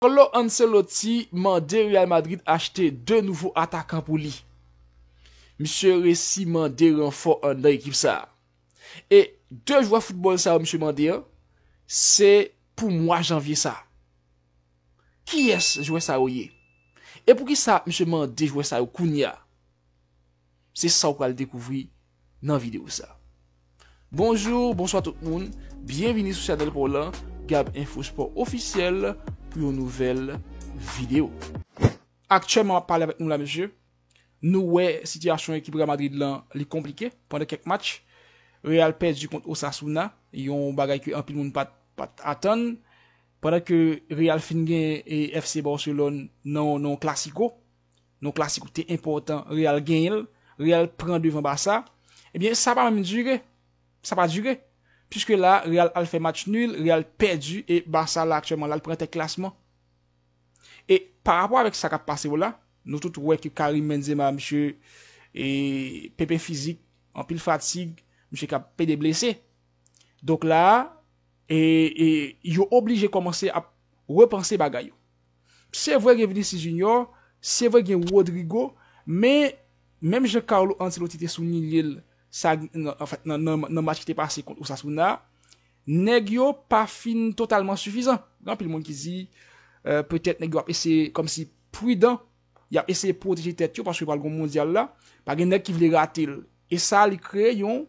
Kolo Ancelotti mande Real Madrid achete de nouvo atakan pou li. Mise resi mande renfo an da ekip sa. E de joua foutbol sa ou mise mande an, se pou mwa janvye sa. Ki es joue sa ou ye? E pou ki sa mise mande joue sa ou koun ya? Se sa ou kwa al dekouvri nan video sa. Bonjour, bonsoi tout moun. Bienveni sou chanel polan. Gab info sport ofisyele. Pou yon nouvel video. Aktyèman wap pale vet nou la mèjè. Nou wè, sityasyon ekipo la Madrid lan li komplike. Pande kek match. Real pèj di kont Osasuna. Yon bagay ki anpil moun pat atan. Pande ke Real Finnegan et FC Barcelon nan klasiko. Non, nan klasikote important. Real gen yon. Real pren devan ba sa. Ebyen, eh sa pa mèm djure. Sa pa djure. Ebyen. Piske la, Real al fe match nul, Real perdu, e Basal la aktyweman la al prente klasman. E, pa rapwa vek sa kap pase wola, nou tout weke Karim Menzema, msye pepe fizik, an pil fatig, msye kap pe de blese. Dok la, yo oblije komanse a repanse bagay yo. Se vwe reveni si Junior, se vwe gen Rodrigo, men, menm je Karlo antilotite sou nilil, nan non, non, non match ki te pase kont ou sasou na neg yo pa fin totalman sufizan nan pil moun ki zi euh, pe tèt neg yo ap ese kom si prudent yap ese poti te tèt yo pa gen neg ki vile gati e sa li kre yon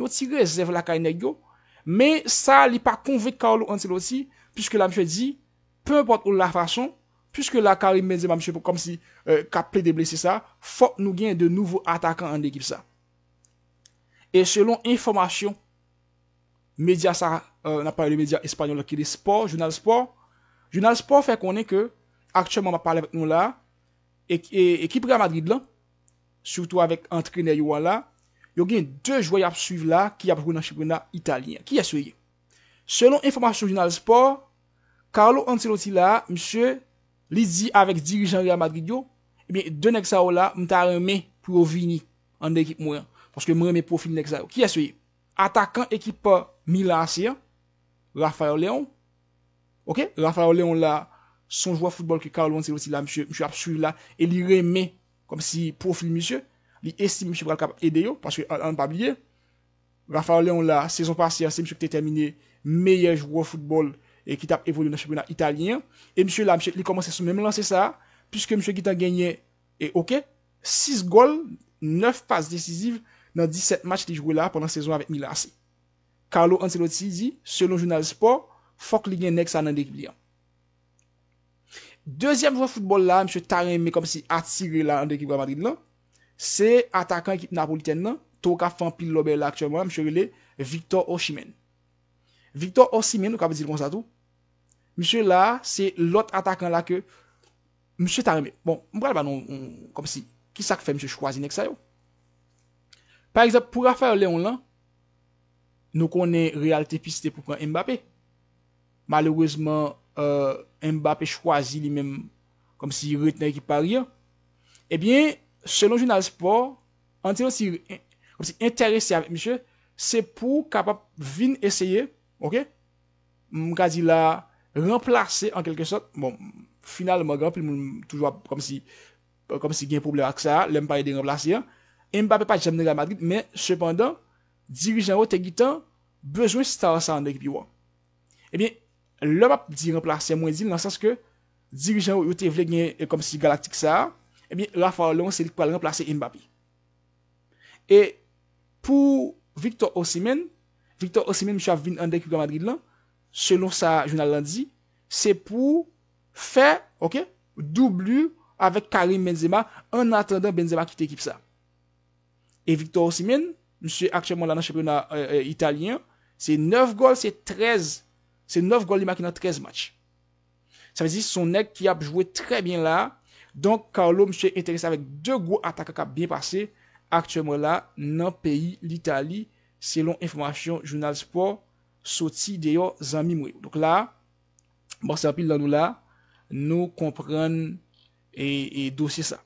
yo tigre zev lakay neg yo me sa li pa konve ka ou lo anse lo si puisque la mswe di peu import ou la fason puisque la karim menze ma mswe pou kom si ka ple de blese sa fok nou gen de nouvo atakan an de ekip sa E selon informasyon, medya sa, euh, na pale de medya espanyol la ki de sport, jounal sport, jounal sport fe konen ke, aktyoman ma pale vek nou la, ekipre a Madrid lan, surtout avek antrene yo wala, yo gen 2 jway ap suive la ki ap jounan chiprena italyan, ki yasweye. Selon informasyon jounal sport, Karlo Anteloti la, msye, li di avek dirijan re a Madrid yo, e eh ben, denek sa wala, mta reme pro vini an de ekip mwen an. Pwoske mw reme profil nèk zay. Ki aswe? Atakan ekipa mi lansir. Raffaeleon. Ok? Raffaeleon la. Son joua foutbol ki Karl-Jones. Mwen se voti la. Mwen se absur la. E li reme. Kom si profil mwen se. Li estime mwen se vokal kap ede yo. Pwoske an pa blye. Raffaeleon la. Sezon pasir. Se mwen se kte termine. Meye joua foutbol. E ki tap evolu nan championat italien. E mwen se la. Mwen se li komanse son mwen lanse sa. Pwoske mwen se kita genye. E ok. nan 17 match li jwe la ponan sezon avet Mila Asi. Carlo Ancelotti di, selon Journalist Sport, fok li gen nek sa nan dekib li an. Dezyem jouan foutbol la, msye Tareme kom si atire la nan dekib la Madrid lan, se atakan ekip Napoliten lan, tou ka fan pil lobel la aktyon mwen, msye rele, Victor Oshimen. Victor Oshimen, nou kape di l kon sa tou, msye la, se lot atakan la ke, msye Tareme, bon, mwen pral ban nou, kom si, ki sa ke fe msye chwazi nek sa yo? Par exemple, pou raffere Leon lan, nou konen realite piste pou pran Mbappé. Malouezman, euh, Mbappé chwazi li menm kom si retene ki pari ya. Ebyen, selon jounal sport, an ti an si interese avet miche, se pou kapap vin eseye, ok? Mkazi la remplase an kelke sot. Bon, final mwag an, pou mwen toujwa kom si gen pouble ak sa, lem pari de remplase ya. Mbappe pa jamne gwa Madrid, men sepandan, dirijan ou te gitan, bejwen si ta eh an sa an dek biwa. E bie, lop ap di remplase mwen di, nan sas ke, dirijan ou yo te vleg nye, kom si galaktik sa, e bie, la fwa lon se di pou al remplase Mbappe. E, pou Victor Osemen, Victor Osemen msha vin an dek ki gwa Madrid lan, se nou sa jounal lan di, se pou, fe, ok, doublou, avek Karim Benzema, an atenda Benzema ki te gip sa. E Victor Osimine, msye aktyenman la nan champion euh, euh, italien, se 9 gol se 13, se 9 gol li maki nan 13 match. Sa vezis son ek ki ap jwwe trebyen la, donk Karlo msye enterese avek 2 go ataka ka byen pase, aktyenman la nan peyi l'Italie, selon informasyon jounal sport, soti deyo zami mwe. Donk la, msye aktyenman la nou la, nou kompran e dosye sa.